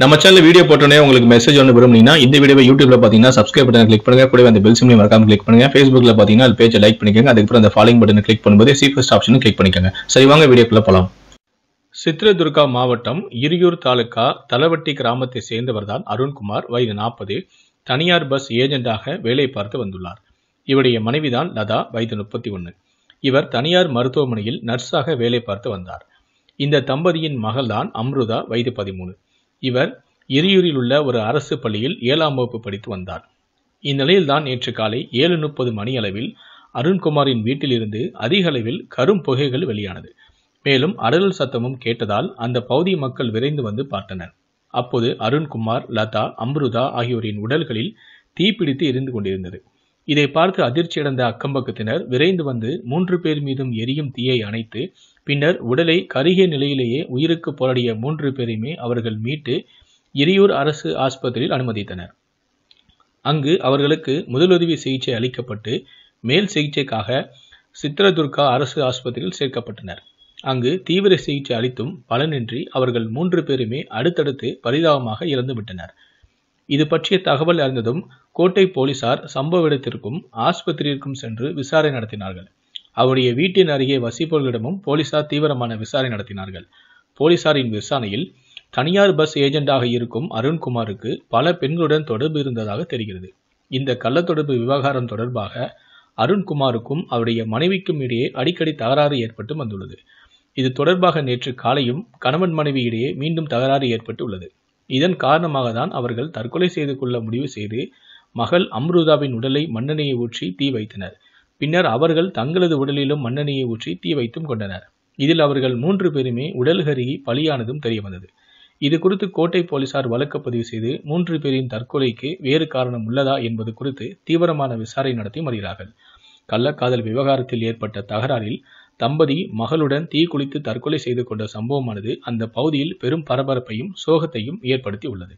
நம்ம channel video போட்டோன்னே உங்களுக்கு மெசேஜ் ஒன்று விரும்புனீங்கன்னா இந்த வீடியோ யூடியூப்ல பார்த்தீங்கன்னா சப்ஸ்கிரைப் பட்டன் கிளிக் பண்ணுங்க கூட அந்த பெல் சிம்லையும் மறக்காம கிளிக் பண்ணுங்க ஃபேஸ்புக்ல பார்த்தீங்கன்னா அது பேஜை லைக் பண்ணிக்கோங்க அதுக்கப்புறம் அந்த ஃபாலோயிங் பட்டன் கிளிக் பண்ணும்போது சீஃபஸ்ட் ஆப்ஷன் கிளிக் பண்ணிக்கோங்க சரி வாங்க வீடியோக்குள்ள போகலாம் சித்ரதுர்கா மாவட்டம் இரியூர் தாலுகா தலவட்டி கிராமத்தை சேர்ந்தவர் தான் அருண்குமார் வயது நாற்பது தனியார் பஸ் ஏஜெண்டாக வேலை பார்த்து வந்துள்ளார் இவருடைய மனைவிதான் லதா வயது முப்பத்தி ஒன்று இவர் தனியார் மருத்துவமனையில் நர்ஸாக வேலை பார்த்து வந்தார் இந்த தம்பதியின் மகள்தான் அம்ருதா வயது பதிமூணு இவர் எரியூரில் உள்ள ஒரு அரசு பள்ளியில் ஏழாம் வகுப்பு படித்து வந்தார் இந்நிலையில்தான் நேற்று காலை ஏழு முப்பது மணி அளவில் அருண்குமாரின் வீட்டிலிருந்து அதிக அளவில் கரும் புகைகள் வெளியானது மேலும் அடல் சத்தமும் கேட்டதால் அந்த பகுதி மக்கள் விரைந்து வந்து பார்த்தனர் அப்போது அருண்குமார் லதா அம்ருதா ஆகியோரின் உடல்களில் தீப்பிடித்து எரிந்து கொண்டிருந்தது இதை பார்த்து அதிர்ச்சியடைந்த அக்கம்பக்கத்தினர் விரைந்து வந்து மூன்று பேர் மீதும் எரியும் தீயை அணைத்து பின்னர் உடலை கருகிய நிலையிலேயே உயிருக்கு போராடிய மூன்று பேரையுமே அவர்கள் மீட்டு எரியூர் அரசு ஆஸ்பத்திரியில் அனுமதித்தனர் அங்கு அவர்களுக்கு முதலுதவி சிகிச்சை அளிக்கப்பட்டு மேல் சிகிச்சைக்காக சித்ரதுர்கா அரசு ஆஸ்பத்திரியில் சேர்க்கப்பட்டனர் அங்கு தீவிர சிகிச்சை அளித்தும் பலனின்றி அவர்கள் மூன்று பேருமே அடுத்தடுத்து பரிதாபமாக இறந்துவிட்டனர் இது பற்றிய தகவல் அறிந்ததும் கோட்டை போலீசார் சம்பவ இடத்திற்கும் ஆஸ்பத்திரியிற்கும் சென்று விசாரணை நடத்தினார்கள் அவருடைய வீட்டின் அருகே வசிப்பவர்களிடமும் போலீசார் தீவிரமான விசாரணை நடத்தினார்கள் போலீசாரின் விசாரணையில் தனியார் பஸ் ஏஜெண்டாக இருக்கும் அருண்குமாருக்கு பல பெண்களுடன் தொடர்பு இருந்ததாக தெரிகிறது இந்த கள்ளத்தொடர்பு விவகாரம் தொடர்பாக அருண்குமாருக்கும் அவருடைய மனைவிக்கும் இடையே அடிக்கடி தகராறு ஏற்பட்டு வந்துள்ளது இது தொடர்பாக நேற்று காலையும் கணவன் மனைவி இடையே மீண்டும் தகராறு ஏற்பட்டு உள்ளது இதன் காரணமாக தான் அவர்கள் தற்கொலை செய்து கொள்ள முடிவு செய்து மகள் அம்ருதாவின் உடலை மண்ணெண்ணையை ஊற்றி தீ வைத்தனர் பின்னர் அவர்கள் தங்களது உடலிலும் மண்ணெண்ணையை ஊற்றி தீ வைத்தும் கொண்டனர் இதில் அவர்கள் மூன்று பேருமே உடல் கருகி பலியானதும் தெரியவந்தது இது குறித்து கோட்டை போலீசார் வழக்கு பதிவு செய்து மூன்று பேரின் தற்கொலைக்கு வேறு காரணம் உள்ளதா என்பது குறித்து தீவிரமான விசாரணை நடத்தி வருகிறார்கள் கள்ளக்காதல் விவகாரத்தில் ஏற்பட்ட தகராறில் தம்பதி மகளுடன் தீக்குளித்து தற்கொலை செய்து கொண்ட சம்பவமானது அந்த பகுதியில் பெரும் பரபரப்பையும் சோகத்தையும் ஏற்படுத்தி உள்ளது